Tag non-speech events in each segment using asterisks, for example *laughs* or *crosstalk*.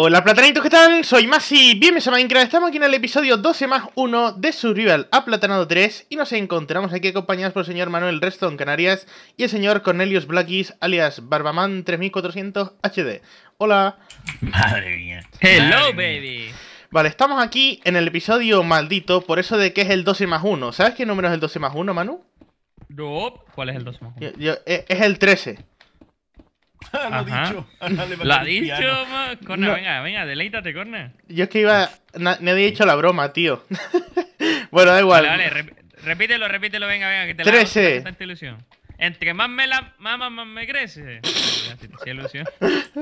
Hola platanitos, ¿qué tal? Soy Masi, bienvenidos a Minecraft, estamos aquí en el episodio 12 más 1 de Survival a Platanado 3 y nos encontramos aquí acompañados por el señor Manuel Reston Canarias y el señor Cornelius Blackies alias Barbaman 3400 HD. Hola. Madre mía. Hello, baby. Vale, estamos aquí en el episodio maldito por eso de que es el 12 más 1. ¿Sabes qué número es el 12 más 1, Manu? No, ¿cuál es el 12 más 1? Eh, es el 13. *laughs* lo *laughs* ha dicho. Lo ha dicho, Corna, venga, venga, deleítate, Corna. Yo es que iba. Me había dicho la broma, tío. *laughs* bueno, da igual. Vale, repítelo, repítelo, venga, venga, que te 13. la hago, entre más me la mama, más me crece. *laughs*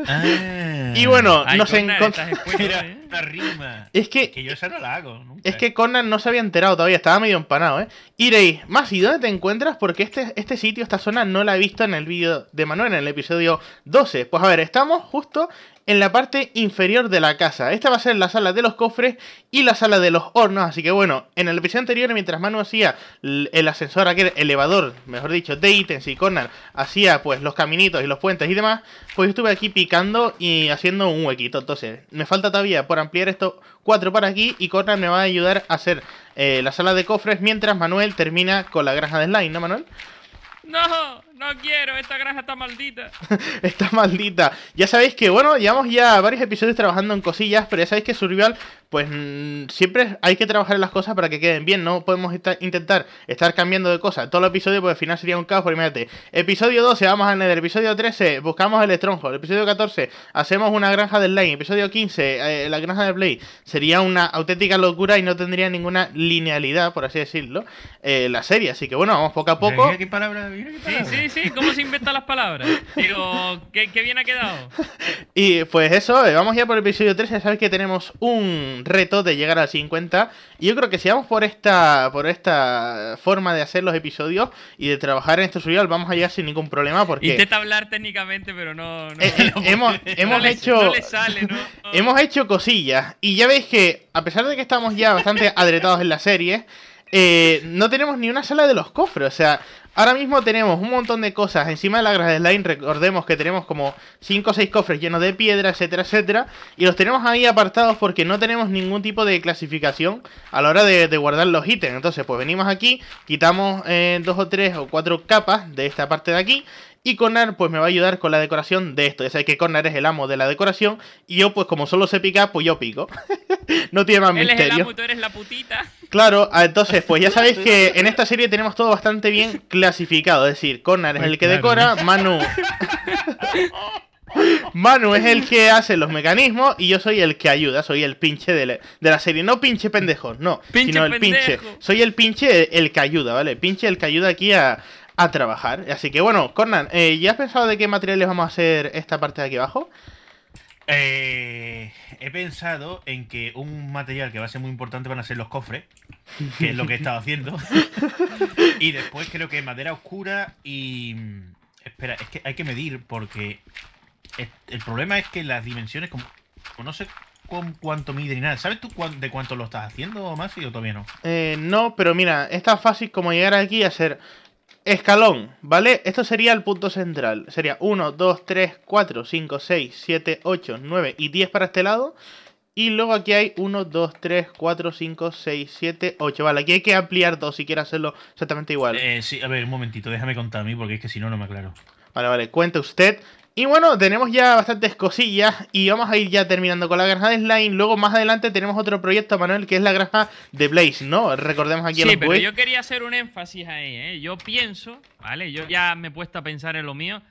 Ah. y bueno, ay, nos encontramos. ¿eh? Es que. yo esa no la hago. Es que Conan no se había enterado todavía, estaba medio empanado, ¿eh? Irei, más, ¿y dónde te encuentras? Porque este, este sitio, esta zona, no la he visto en el vídeo de Manuel, en el episodio 12. Pues a ver, estamos justo en la parte inferior de la casa. Esta va a ser la sala de los cofres y la sala de los hornos, así que bueno, en el episodio anterior, mientras Manu hacía el ascensor, aquel elevador, mejor dicho, de ítems y Conan, hacía pues los caminitos y los puentes y demás, pues yo estuve aquí picando y haciendo un huequito. Entonces, me falta todavía por ampliar estos cuatro para aquí y Conan me va a ayudar a hacer eh, la sala de cofres mientras Manuel termina con la granja de slime, ¿no, Manuel? ¡No! No quiero, esta granja está maldita. *laughs* está maldita. Ya sabéis que, bueno, llevamos ya varios episodios trabajando en cosillas, pero ya sabéis que Survival, pues mm, siempre hay que trabajar en las cosas para que queden bien. No podemos intentar estar cambiando de cosas todo el episodio, pues al final sería un caos. por imagínate, episodio 12, vamos al Nether. Episodio 13, buscamos el estronjo. episodio 14, hacemos una granja del Line. Episodio 15, eh, la granja de Play. Sería una auténtica locura y no tendría ninguna linealidad, por así decirlo, eh, la serie. Así que, bueno, vamos poco a poco. qué palabra, Sí, sí sí, cómo se inventan las palabras. Digo, ¿qué, bien ha quedado. Y pues eso, eh, vamos ya por el episodio 3. Ya sabes que tenemos un reto de llegar al 50. Y yo creo que si vamos por esta, por esta forma de hacer los episodios y de trabajar en este tutorial, vamos a llegar sin ningún problema. Porque... Intenta hablar técnicamente, pero no. Eh, eh, hemos hemos hecho. hemos hecho cosillas. Y ya veis que, a pesar de que estamos ya bastante *laughs* adretados en la serie. Eh, no tenemos ni una sala de los cofres. O sea, ahora mismo tenemos un montón de cosas encima de la grasa de Recordemos que tenemos como 5 o 6 cofres llenos de piedra, etcétera, etcétera. Y los tenemos ahí apartados porque no tenemos ningún tipo de clasificación a la hora de, guardar los ítems. Entonces, pues venimos aquí, quitamos 2 eh, o 3 o 4 capas de esta parte de aquí y Connor, pues me va a ayudar con la decoración de esto. Ya sabéis que Conar es el amo de la decoración. Y yo pues como solo sé picar, pues yo pico. *laughs* no tiene más Él misterio. Es el amo, tú eres la putita. Claro, ah, entonces pues ya sabéis que *laughs* en esta serie tenemos todo bastante bien clasificado. Es decir, Conar es el que decora, Manu... *laughs* Manu es el que hace los mecanismos y yo soy el que ayuda, soy el pinche de la, serie. No pinche pendejo, no, pinche el pinche. Soy el pinche el que ayuda, ¿vale? Pinche el que ayuda aquí a, a trabajar. Así que bueno, Cornan, eh, ¿ya has pensado de qué materiales vamos a hacer esta parte de aquí abajo? Eh, he pensado en que un material que va a ser muy importante van a ser los cofres, que es lo que he estado haciendo. *laughs* y después creo que madera oscura y... Espera, es que hay que medir porque el problema es que las dimensiones, como, no sé con cuánto mide ni nada. ¿Sabes tú de cuánto lo estás haciendo, Masi, o todavía no? Eh, no, pero mira, es fácil como llegar aquí a hacer Escalón, ¿vale? Esto sería el punto central. Sería 1, 2, 3, 4, 5, 6, 7, 8, 9 y 10 para este lado. Y luego aquí hay 1, 2, 3, 4, 5, 6, 7, 8. Vale, aquí hay que ampliar dos si quieres hacerlo exactamente igual. Eh, sí, a ver, un momentito, déjame contar a mí porque es que si no, no me aclaro. Vale, vale, cuenta usted y bueno, tenemos ya bastantes cosillas y vamos a ir ya terminando con la granja de Slime. Luego más adelante tenemos otro proyecto, Manuel, que es la granja de Blaze, ¿no? Recordemos aquí sí, a los pero yo quería hacer un énfasis ahí, ¿eh? Yo pienso, ¿vale? Yo ya me he puesto a pensar en lo mío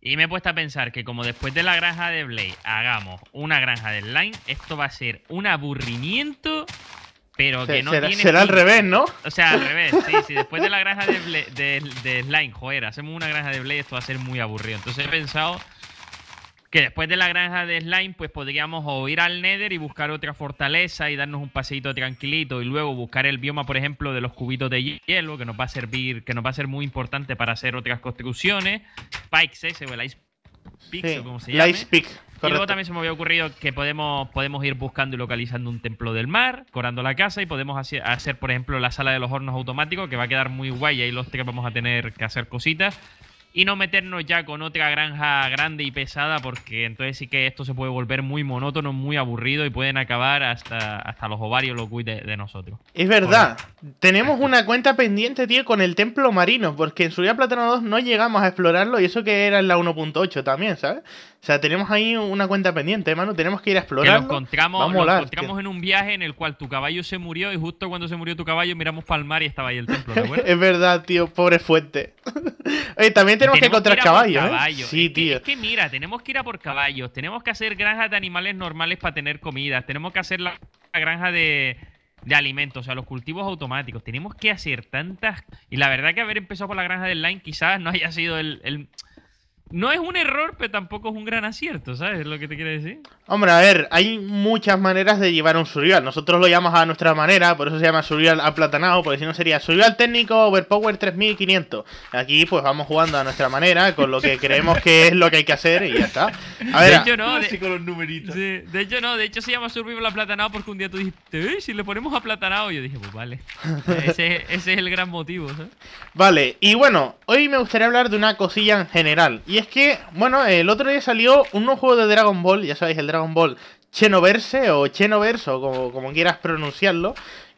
y me he puesto a pensar que como después de la granja de Blaze hagamos una granja de Slime, esto va a ser un aburrimiento pero que no será, tiene será al revés, ¿no? O sea, al revés, sí, sí. Después de la granja de, de, Slime, joder, hacemos una granja de Blade, esto va a ser muy aburrido. Entonces he pensado que después de la granja de Slime, pues podríamos ir al Nether y buscar otra fortaleza y darnos un paseito tranquilito y luego buscar el bioma, por ejemplo, de los cubitos de hielo, que nos va a servir, que nos va a ser muy importante para hacer otras construcciones. Spikes, ese o el Ice Peak, se llama. Ice Peak. Y luego también se me había ocurrido que podemos, podemos ir buscando y localizando un templo del mar, corando la casa y podemos hacer, por ejemplo, la sala de los hornos automáticos, que va a quedar muy guay y ahí los tres vamos a tener que hacer cositas y no meternos ya con otra granja grande y pesada, porque entonces sí que esto se puede volver muy monótono, muy aburrido y pueden acabar hasta, hasta los ovarios los de, de nosotros. Es verdad, tenemos una cuenta pendiente, tío, con el templo marino, porque en su día Platano 2 no llegamos a explorarlo y eso que era en la 1.8 también, ¿sabes? O sea, tenemos ahí una cuenta pendiente, hermano, tenemos que ir a explorarlo. Que encontramos, encontramos en un viaje en el cual tu caballo se murió y justo cuando se murió tu caballo miramos para mar y estaba ahí el templo, ¿de *laughs* es verdad, tío, pobre fuente. *laughs* Oye, también tenemos, que encontrar caballos. ¿eh? caballos. Sí, tío. es que mira, tenemos que ir a por caballos. Tenemos que hacer granjas de animales normales para tener comida. Tenemos que hacer la, granja de, alimentos, o sea, los cultivos automáticos. Tenemos que hacer tantas. Y la verdad que haber empezado por la granja del line quizás no haya sido el, el, no es un error, pero tampoco es un gran acierto, ¿sabes lo que te quiero decir? Hombre, a ver, hay muchas maneras de llevar un survival. Nosotros lo llamamos a nuestra manera, por eso se llama survival aplatanado, porque si no sería survival técnico overpower 3500. Aquí pues vamos jugando a nuestra manera, con lo que *laughs* creemos que es lo que hay que hacer y ya está. A de hecho no, de, con los numeritos. de hecho no, de hecho se llama survival aplatanado porque un día tú dijiste, eh, si le ponemos aplatanado, y yo dije, pues vale. *laughs* Ese, ese es el gran motivo, ¿sabes? Vale, y bueno, hoy me gustaría hablar de una cosilla en general, y es es que, bueno, el otro día salió un nuevo juego de Dragon Ball, ya sabéis, el Dragon Ball Chenoverse o Chenoverse o como, quieras pronunciarlo.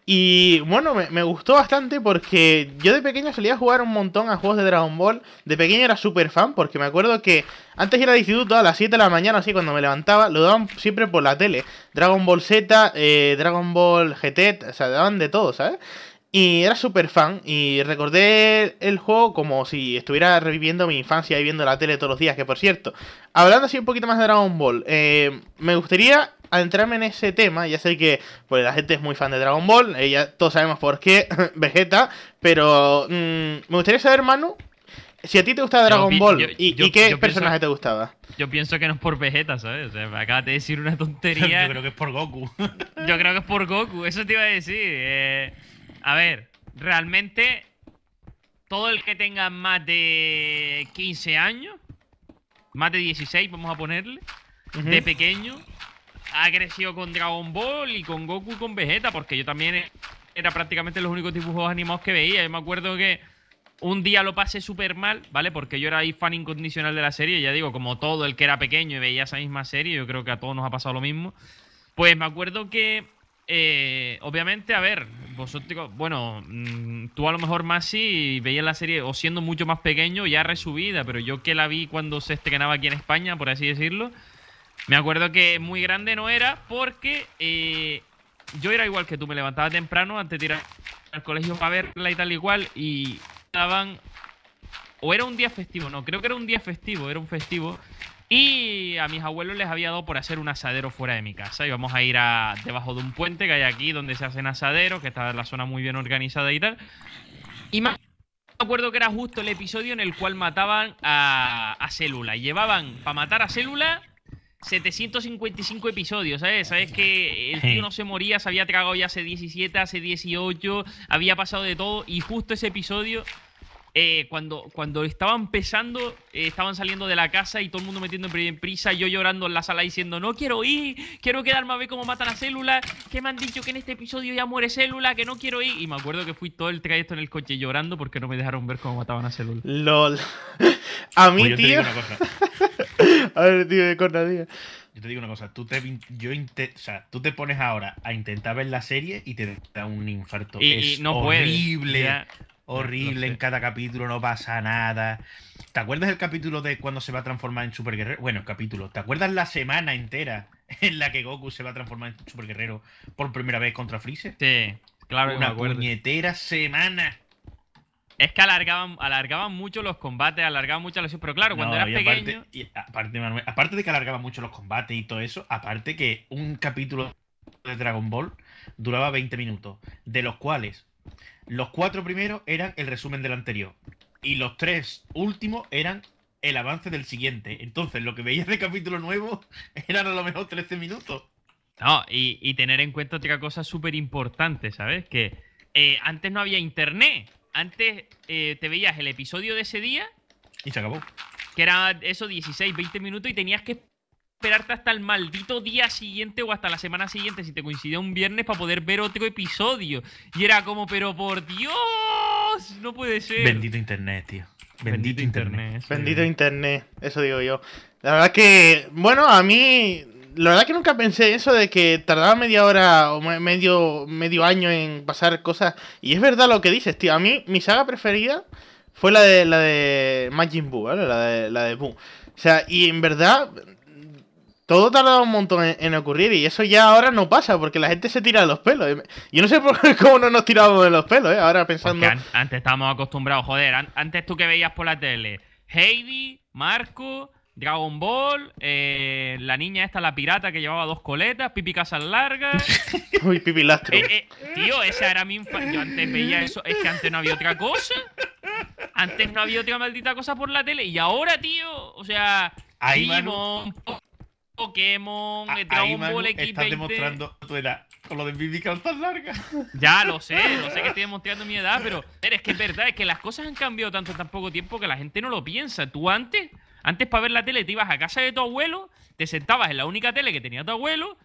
Y bueno, me, gustó bastante porque yo de pequeño salía a jugar un montón a juegos de Dragon Ball. De pequeño era súper fan porque me acuerdo que antes era de instituto a las 7 de la mañana, así cuando me levantaba, lo daban siempre por la tele. Dragon Ball Z, eh, Dragon Ball GT, o sea, daban de todo, ¿sabes? Y era súper fan y recordé el juego como si estuviera reviviendo mi infancia y viendo la tele todos los días, que por cierto, hablando así un poquito más de Dragon Ball, eh, me gustaría adentrarme en ese tema, ya sé que pues, la gente es muy fan de Dragon Ball, eh, todos sabemos por qué, *laughs* Vegeta, pero mm, me gustaría saber, Manu, si a ti te gustaba Dragon Ball y, qué personaje te gustaba. Yo pienso que no es por Vegeta, ¿sabes? O de decir una *laughs* tontería. yo creo que es por Goku. yo creo que es por Goku, eso te iba a decir. Eh a ver, realmente todo el que tenga más de 15 años, más de 16 vamos a ponerle, de pequeño, ha crecido con Dragon Ball y con Goku y con Vegeta, porque yo también era prácticamente los únicos dibujos animados que veía. Yo me acuerdo que un día lo pasé súper mal, ¿vale? Porque yo era ahí fan incondicional de la serie, ya digo, como todo el que era pequeño y veía esa misma serie, yo creo que a todos nos ha pasado lo mismo. Pues me acuerdo que eh, obviamente, a ver, vosotros, bueno, mm, tú a lo mejor más sí veías la serie o siendo mucho más pequeño, ya resubida, pero yo que la vi cuando se estrenaba aquí en España, por así decirlo, me acuerdo que muy grande no era porque eh, yo era igual que tú, me levantaba temprano antes de ir al colegio para verla y tal y y estaban o era un día festivo, no, creo que era un día festivo, era un festivo, y a mis abuelos les había dado por hacer un asadero fuera de mi casa. y vamos a ir a, debajo de un puente que hay aquí donde se hacen asaderos, que está en la zona muy bien organizada y tal. Y me acuerdo que era justo el episodio en el cual mataban a, a Célula. Llevaban para matar a Célula 755 episodios, ¿sabes? Sabes que el tío no se moría, se había tragado ya hace 17, hace 18, había pasado de todo y justo ese episodio eh, cuando, cuando estaban pesando, eh, estaban saliendo de la casa y todo el mundo metiendo en prisa, yo llorando en la sala diciendo, no quiero ir, quiero quedarme a ver cómo matan a Célula, que me han dicho que en este episodio ya muere Célula, que no quiero ir. Y me acuerdo que fui todo el trayecto en el coche llorando porque no me dejaron ver cómo mataban a Célula. LOL. *laughs* A mí, tío. *laughs* a ver, tío, de yo te digo una cosa, tú te, yo o sea, tú te pones ahora a intentar ver la serie y te da un infarto. Y, es no horrible horrible, en cada capítulo no pasa nada. ¿Te acuerdas el capítulo de cuando se va a transformar en Super Guerrero? Bueno, capítulo. ¿Te acuerdas la semana entera *laughs* en la que Goku se va a transformar en Super Guerrero por primera vez contra Freezer? Sí, claro. Una puñetera semana. Es que alargaban, alargaban mucho los combates, alargaban mucho Pero claro, cuando eras pequeño... aparte de que alargaban mucho los combates y todo eso, aparte que un capítulo de Dragon Ball duraba 20 minutos, de los cuales los cuatro primeros eran el resumen del anterior. Y los tres últimos eran el avance del siguiente. Entonces, lo que veías de capítulo nuevo *laughs* eran a lo mejor 13 minutos. No, y, tener en cuenta otra cosa súper importante, ¿sabes? Que eh, antes no había internet. Antes eh, te veías el episodio de ese día. Y se acabó. Que era eso, 16, 20 minutos, y tenías que esperarte hasta el maldito día siguiente o hasta la semana siguiente, si te coincidió un viernes, para poder ver otro episodio. Y era como, pero por Dios, no puede ser. Bendito Internet, tío. Bendito, Internet. Bendito Internet, eso digo yo. La verdad que, bueno, a mí, la verdad que nunca pensé eso de que tardaba media hora o medio, medio año en pasar cosas. Y es verdad lo que dices, tío. A mí, mi saga preferida fue la de la de Majin ¿vale? La de, la de O sea, y en verdad, todo tardaba un montón en, ocurrir y eso ya ahora no pasa porque la gente se tira de los pelos. Yo no sé por qué, *laughs* cómo no nos tiramos de los pelos, ¿eh? Ahora pensando. antes estábamos acostumbrados, joder. antes tú que veías por la tele, Heidi, Marco, Dragon Ball, eh, la niña esta, la pirata que llevaba dos coletas, Pipi Casas Largas. *laughs* Uy, Pipi Lastro. Eh, tío, esa era mi infancia. Yo antes veía eso. Es que antes no había otra cosa. Antes no había otra maldita cosa por la tele. Y ahora, tío, o sea, Ahí, Pokémon, Dragon ah, Estás demostrando tu edad. Con lo de Pipi tan larga. Ya lo sé, lo sé que estoy demostrando mi edad, pero es que es verdad, es que las cosas han cambiado tanto en tan poco tiempo que la gente no lo piensa. Tú antes, antes para ver la tele, te ibas a casa de tu abuelo, te sentabas en la única tele que tenía tu abuelo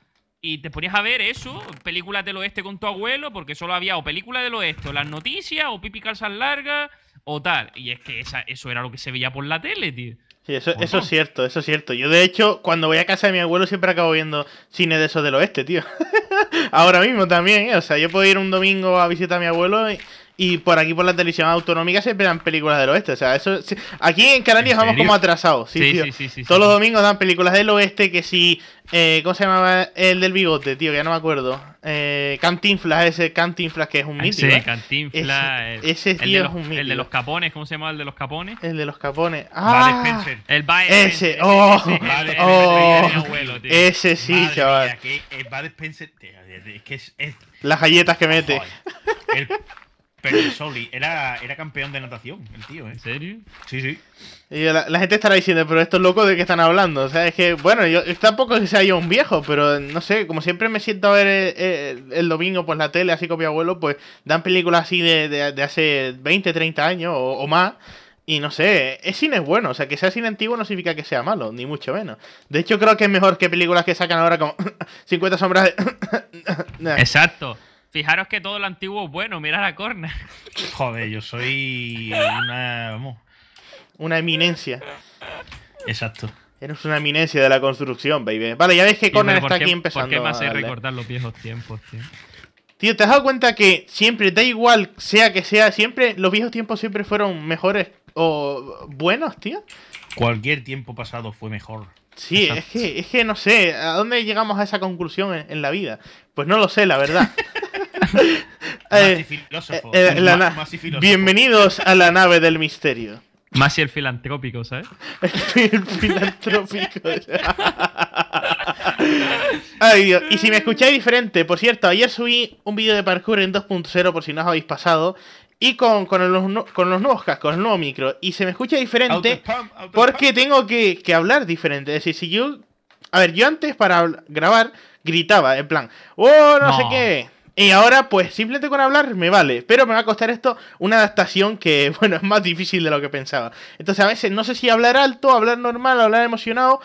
y te ponías a ver eso, películas del oeste con tu abuelo, porque solo había o películas del oeste, o las noticias, o pipi calzas largas o tal. Y es que esa, eso era lo que se veía por la tele, tío. Sí, eso, pues eso es cierto, eso es cierto. Yo, de hecho, cuando voy a casa de mi abuelo siempre acabo viendo cine de esos del oeste, tío. *laughs* Ahora mismo también, ¿eh? O sea, yo puedo ir un domingo a visitar a mi abuelo y, y por aquí, por la televisión autonómica, se esperan películas del oeste. O sea, eso aquí en Canarias vamos como atrasados. Sí, sí, tío. Sí, sí, sí, Todos los domingos dan películas del oeste que si... Eh, ¿Cómo se llamaba el del bigote, tío? Que ya no me acuerdo. Eh, Cantinflas, ese Cantinflas que es un ah, mítico. Sí, ¿eh? Cantinflas. Ese, tío es un El de los capones, ¿cómo se llama el de los capones? El de los capones. Ah, El Bad Ese, oh, ese, *laughs* oh, ese sí, chaval. el Bad Spencer, es que es, Las galletas que mete. el, pero Soli era, campeón de natación, el tío, ¿eh? ¿En serio? Sí, sí. Y la, gente estará diciendo, pero estos loco, de qué están hablando. O sea, es que, bueno, yo tampoco es que sea yo un viejo, pero no sé, como siempre me siento a ver eh, eh, el, domingo por pues, la tele, así con mi abuelo, pues dan películas así de, hace 20, 30 años o, más. Y no sé, es cine bueno, o sea, que sea cine antiguo no significa que sea malo, ni mucho menos. De hecho, creo que es mejor que películas que sacan ahora como 50 *laughs* sombras de... *laughs* Exacto. Fijaros que todo lo antiguo es bueno, mira a corna. *laughs* Joder, yo soy una. Vamos. Una eminencia. Exacto. Eres una eminencia de la construcción, baby. Vale, ya ves que Corner está aquí empezando. ¿Por qué más? recordar los viejos tiempos, tío? Tío, ¿te has dado cuenta que siempre, da igual sea que sea, siempre los viejos tiempos siempre fueron mejores o buenos, tío? Cualquier tiempo pasado fue mejor. Sí, es que, no sé, ¿a dónde llegamos a esa conclusión en la vida? Pues no lo sé, la verdad. *laughs* Eh, eh, eh, bienvenidos a la nave del misterio. Más y el filantrópico, ¿sabes? *laughs* el filantrópico. *laughs* Y si me escucháis diferente, por cierto, ayer subí un vídeo de parkour en 2.0 por si no os habéis pasado. Y con, con, los, con los nuevos cascos, el nuevo micro. Y se me escucha diferente porque tengo que, hablar diferente. Es decir, si yo... A ver, yo antes para grabar gritaba, en plan, ¡oh, no. sé qué! Y ahora, pues simplemente con hablar me vale. Pero me va a costar esto una adaptación que, *laughs* bueno, es más difícil de lo que pensaba. Entonces, a veces no sé si hablar alto, hablar normal, hablar emocionado.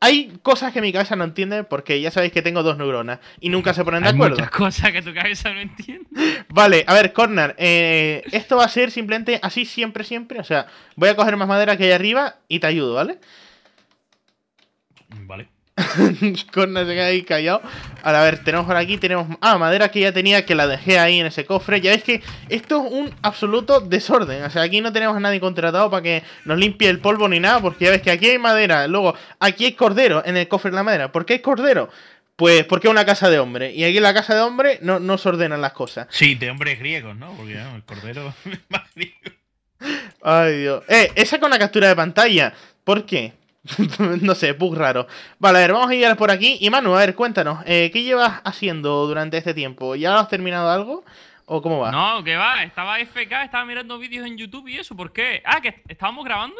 Hay, cosas que mi cabeza no entiende porque ya sabéis que tengo dos neuronas y nunca se ponen de acuerdo. hay Muchas cosas que tu cabeza no entiende. *laughs* Vale, a ver, Corner, eh, esto va a ser simplemente así siempre, siempre. O sea, voy a coger más madera que hay arriba y te ayudo, ¿vale? Vale. *laughs* Con se ahí callado. a ver, tenemos por aquí, tenemos... Ah, madera que ya tenía, que la dejé ahí en ese cofre. Ya ves que esto es un absoluto desorden. O sea, aquí no tenemos a nadie contratado para que nos limpie el polvo ni nada, porque ya ves que aquí hay madera. Luego, aquí hay cordero en el cofre de la madera. ¿Por qué hay cordero? Pues porque es una casa de hombre. Y aquí en la casa de hombre no, no se ordenan las cosas. Sí, de hombres griegos, ¿no? Porque ah, el cordero *laughs* es más griego. Ay, Dios. Eh, esa con la captura de pantalla. ¿Por qué? *laughs* no sé, bug raro. Vale, a ver, vamos a ir por aquí. Y Manu, a ver, cuéntanos, eh, ¿qué llevas haciendo durante este tiempo? ¿Ya has terminado algo? ¿O cómo va? No, que va, estaba FK, estaba mirando vídeos en YouTube y eso, ¿por qué? Ah, que estábamos grabando.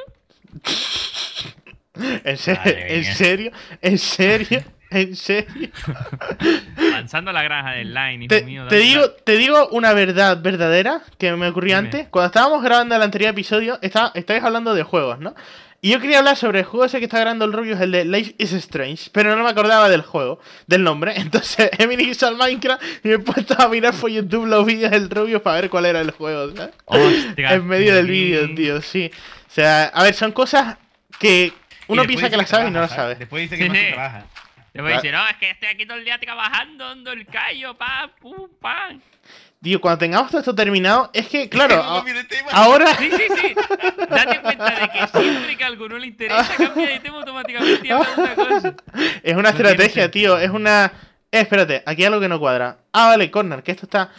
*laughs* ¿En, serio? ¿En serio? *laughs* ¿En serio? ¿En serio? la granja del line, te, Te digo, te digo una verdad verdadera que me ocurrió antes. Cuando estábamos grabando el anterior episodio, está, hablando de juegos, ¿no? Y yo quería hablar sobre el juego ese que está grabando el Rubius, el de Life is Strange, pero no me acordaba del juego, del nombre. *laughs* Entonces he venido al Minecraft y me he puesto a mirar por YouTube los vídeos del Rubius para ver cuál era el juego, ¿sabes? en medio del vídeo, tío, sí. O sea, a ver, son cosas que uno piensa que las sabe y no las sabe. Después dice que no se trabaja. Después dice, no, es que estoy aquí todo el día trabajando, dando el callo, pa, pum, pam. Digo, cuando tengamos todo esto terminado, es que, claro, *laughs* ahora... Sí, sí, sí. Date cuenta de que siempre que algo no le interesa, cambia de tema automáticamente y habla otra cosa. *laughs* Es una estrategia, tío. Es una... Eh, espérate, aquí hay algo que no cuadra. Ah, vale, corner, que esto está...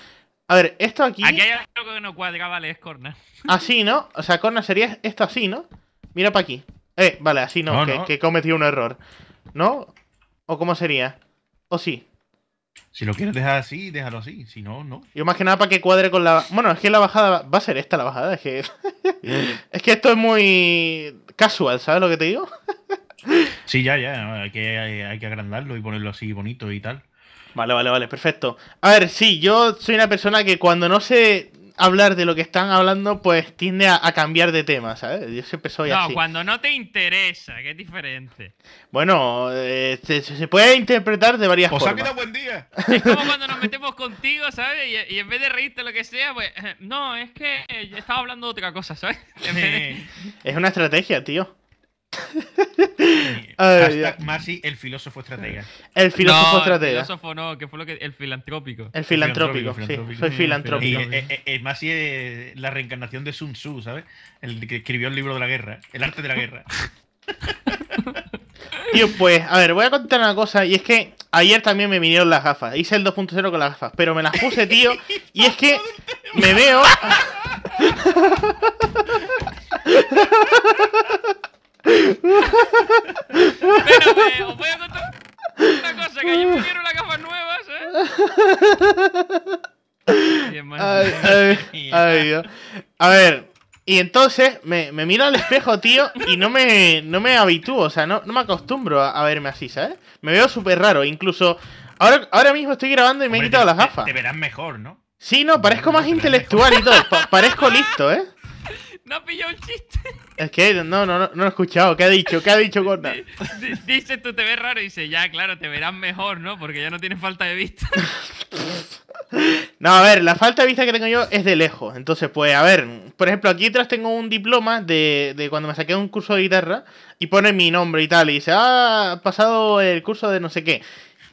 A ver, esto aquí... Aquí hay algo que no cuadra, vale, es corner. *laughs* Así, ¿no? O sea, corner sería esto así, ¿no? Mira para aquí. Eh, vale, así no, que, no. que cometí un error. ¿No? ¿O cómo sería? ¿O sí? Si lo quieres dejar así, déjalo así. Si no, no. Yo más que nada para que cuadre con la. Bueno, es que la bajada va a ser esta la bajada. Es que, *laughs* es que esto es muy casual, ¿sabes lo que te digo? *laughs* sí, ya, ya. Hay que, agrandarlo y ponerlo así bonito y tal. Vale, vale, vale, perfecto. A ver, sí, yo soy una persona que cuando no se hablar de lo que están hablando, pues tiende a, cambiar de tema, ¿sabes? Yo siempre soy así. No, cuando no te interesa, que es diferente. Bueno, eh, se, puede interpretar de varias cosas. Pues formas. buen día. Es como cuando nos metemos contigo, ¿sabes? Y, en vez de reírte lo que sea, pues *laughs* no, es que estaba hablando de otra cosa, ¿sabes? *laughs* Es una estrategia, tío. *laughs* Masi. Hashtag Masi, el filósofo estratega. El filósofo estratega. El filósofo no, que fue lo que. El filantrópico. El filantrópico, sí. Soy filantrópico. Eh, eh, eh, Masi es la reencarnación de Sun Tzu, ¿sabes? El que escribió el libro de la guerra. El arte de la guerra. *laughs* Tío, pues, a ver, voy a contar una cosa. Y es que ayer también me vinieron las gafas. Hice el 2.0 con las gafas, pero me las puse, tío. Y es que me veo. *laughs* Espérate, os voy a contar una cosa, que ayer me dieron las gafas nuevas, ¿eh? Ay, ay, A ver, y entonces me, me, miro al espejo, tío, y no me, no me habitúo, o sea, no, me acostumbro a, verme así, ¿sabes? Me veo súper raro, incluso ahora, ahora mismo estoy grabando y me he quitado las gafas. Te, verás mejor, ¿no? Sí, no, parezco más intelectual y todo, parezco listo, ¿eh? No ha pillado el chiste. *laughs* Es que no, no, no, no, he escuchado. ¿Qué ha dicho? ¿Qué ha dicho Gorda? Dice, tú te ves raro y dice, ya, claro, te verás mejor, ¿no? Porque ya no tienes falta de vista. *laughs* no, a ver, la falta de vista que tengo yo es de lejos. Entonces, pues, a ver, por ejemplo, aquí atrás tengo un diploma de, de cuando me saqué un curso de guitarra y pone mi nombre y tal. Y dice, ah, ha pasado el curso de no sé qué.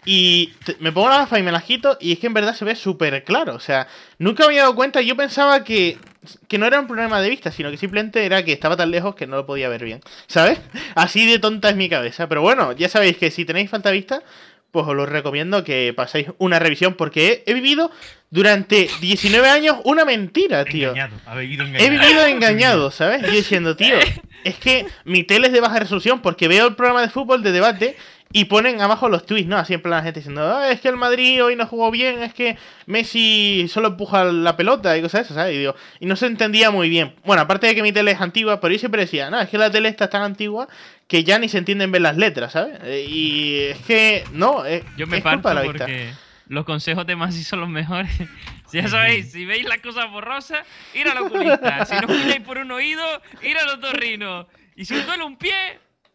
Y me pongo la gafa y me la quito y es que en verdad se ve súper claro. O sea, nunca me había dado cuenta. Yo pensaba que, no era un problema de vista, sino que simplemente era que estaba tan lejos que no lo podía ver bien. ¿Sabes? *laughs* Así de tonta es mi cabeza. Pero bueno, ya sabéis que si tenéis falta de vista, pues os lo recomiendo que paséis una revisión porque he, vivido durante 19 años una mentira, tío. He vivido *laughs* engañado, ¿sabes? Yo diciendo, tío, es que mi tele es de baja resolución porque veo el programa de fútbol de debate y ponen abajo los tweets, ¿no? siempre la gente diciendo, ah, es que el Madrid hoy no jugó bien, es que Messi solo empuja la pelota y cosas esas, ¿sabes? Y, no se entendía muy bien. Bueno, aparte de que mi tele es antigua, pero yo siempre decía, no, es que la tele está tan antigua que ya ni se entienden ver las letras, ¿sabes? Eh, y es que, no, es, yo me culpa de la vista. Porque los consejos de Messi son los mejores. Si *laughs* ya sabéis, si veis las cosas borrosas, ir la oculista. Si no miráis por un oído, ir los torrinos Y si os duele un pie,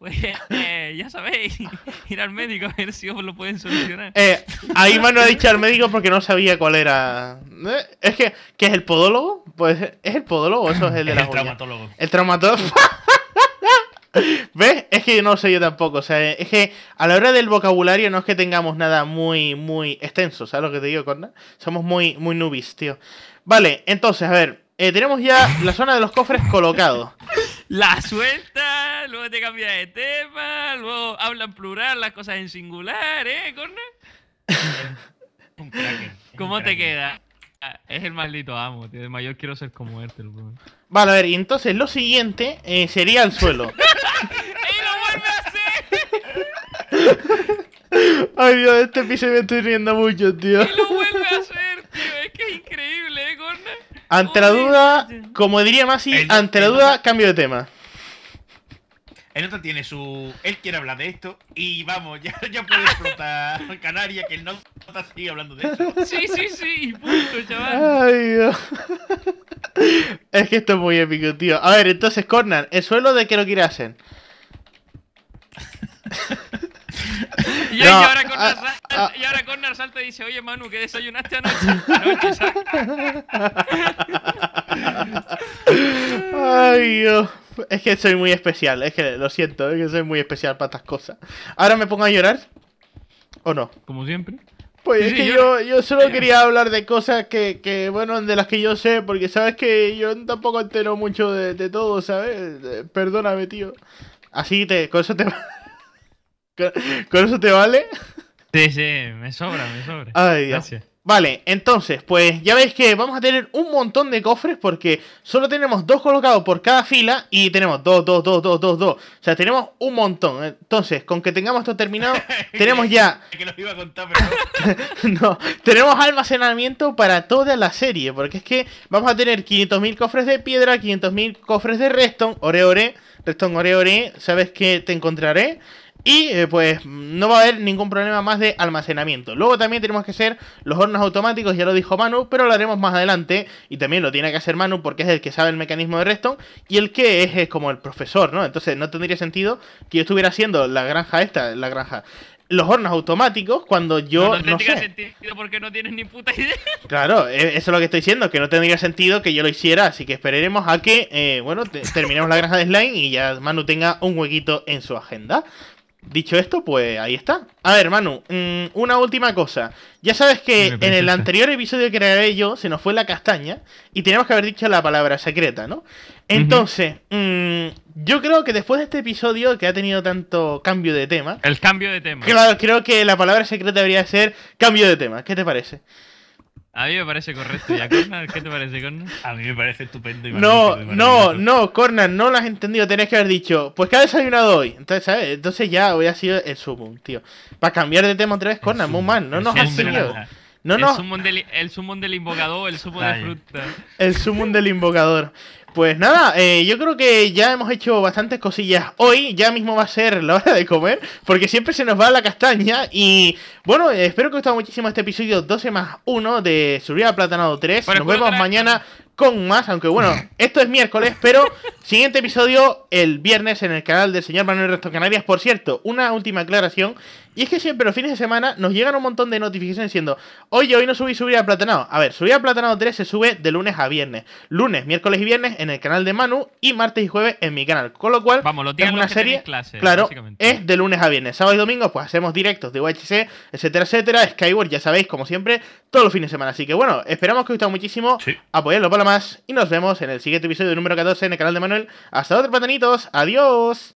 pues *laughs* eh, ya sabéis, *laughs* ir al médico a ver si os lo pueden solucionar. Eh, ahí no ha dicho al médico porque no sabía cuál era. Eh, es que, ¿qué es el podólogo? Pues es el podólogo, eso es el de la El traumatólogo. El traumatólogo. *laughs* ¿Ves? Es que no lo sé yo tampoco. O sea, es que a la hora del vocabulario no es que tengamos nada muy, muy extenso. ¿Sabes lo que te digo, Corna? Somos muy, muy nubis, tío. Vale, entonces, a ver. Eh, tenemos ya la zona de los cofres colocado La suelta, luego te cambia de tema, luego hablan plural, las cosas en singular, ¿eh, Corner? *laughs* ¿Cómo te queda? Ah, es el maldito amo, tío. El mayor quiero ser como este el Vale, a ver, y entonces lo siguiente eh, sería el suelo. *laughs* ¡Y lo vuelve a hacer! *laughs* Ay, Dios, este piso me estoy riendo mucho, tío. Ante la duda, como diría Masi, ante la duda, cambio de tema. El otro tiene su. Él quiere hablar de esto y vamos, ya, *laughs* ya puede explotar *laughs* Canaria, que el no sigue hablando de esto. *laughs* Sí, sí, sí, punto, chaval. Ay, Dios. Es que esto es muy épico, tío. A ver, entonces, Cornan, el suelo de qué lo quiere hacer. *laughs* Ah, ah. Y, ahora con salta y dice, oye Manu, ¿qué desayunaste anoche? *laughs* *laughs* Ay, Dios. Es que soy muy especial, es que lo siento, es que soy muy especial para estas cosas. ¿Ahora me pongo a llorar? ¿O no? Como siempre. Pues es que yo, yo, solo quería hablar de cosas que, que, bueno, de las que yo sé, porque sabes que yo tampoco entero mucho de, todo, ¿sabes? Eh, perdóname, tío. Así te, con eso te... ¿Con eso te vale? Sí, sí, me sobra, me sobra. Ay, Gracias. Vale, entonces, pues ya veis que vamos a tener un montón de cofres porque solo tenemos dos colocados por cada fila y tenemos dos, dos, dos, dos, dos, dos. O sea, tenemos un montón. Entonces, con que tengamos esto terminado, *laughs* tenemos ya... *laughs* que iba a contar, pero *laughs* no. tenemos almacenamiento para toda la serie porque es que vamos a tener 500.000 cofres de piedra, 500.000 cofres de redstone, ore ore, redstone ore ore, sabes que te encontraré. Y eh, pues no va a haber ningún problema más de almacenamiento. Luego también tenemos que hacer los hornos automáticos, ya lo dijo Manu, pero lo haremos más adelante. Y también lo tiene que hacer Manu porque es el que sabe el mecanismo de Redstone y el que es, como el profesor, ¿no? Entonces no tendría sentido que yo estuviera haciendo la granja esta, la granja, los hornos automáticos cuando yo no, tendría sentido porque no tienes ni puta idea. *laughs* Claro, e, eso es lo que estoy diciendo, que no tendría sentido que yo lo hiciera, así que esperaremos a que, eh, bueno, terminemos la granja de slime y ya Manu tenga un huequito en su agenda. Dicho esto, pues ahí está. A ver, Manu, mm, una última cosa. Ya sabes que en el anterior episodio que grabé yo se nos fue la castaña y teníamos que haber dicho la palabra secreta, ¿no? Entonces, mm, yo creo que después de este episodio que ha tenido tanto cambio de tema... El cambio de tema. Claro, creo que la palabra secreta debería ser cambio de tema. ¿Qué te parece? A mí me parece correcto. ¿Y a Cornan? ¿Qué te parece, Cornan? *laughs* A mí me parece estupendo. Y no, no, no, Cornan, no lo has entendido. Tenías que haber dicho, pues que ha desayunado hoy. Entonces, ¿sabes? Entonces ya había sido el sumum, tío. Para cambiar de tema otra vez, Cornan, muy mal. No nos has entendido No, no. el sumum del invocador, el sumo de fruta. El sumum del invocador. Pues nada, eh, yo creo que ya hemos hecho bastantes cosillas hoy, ya mismo va a ser la hora de comer, porque siempre se nos va la castaña y bueno, espero que os haya muchísimo este episodio 12 más 1 de Surreal Platanado 3, nos vemos mañana con más, aunque bueno, *laughs* esto es miércoles, pero siguiente episodio el viernes en el canal del señor Manuel Resto Canarias, por cierto, una última aclaración, y es que siempre los fines de semana nos llegan un montón de notificaciones diciendo, oye, hoy no subí subir a Platanado. A ver, subir a Platanado 3 se sube de lunes a viernes. Lunes, miércoles y viernes en el canal de Manu y martes y jueves en mi canal. Con lo cual, Vamos, lo es una serie, claro, es de lunes a viernes. Sábado y domingo, pues hacemos directos de UHC, etcétera, etcétera. Skyward, ya sabéis, como siempre, todos los fines de semana. Así que bueno, esperamos que os haya gustado muchísimo. Sí. Apoyadlo para más y nos vemos en el siguiente episodio número 14 en el canal de Manuel. Hasta otro, platanitos. Adiós.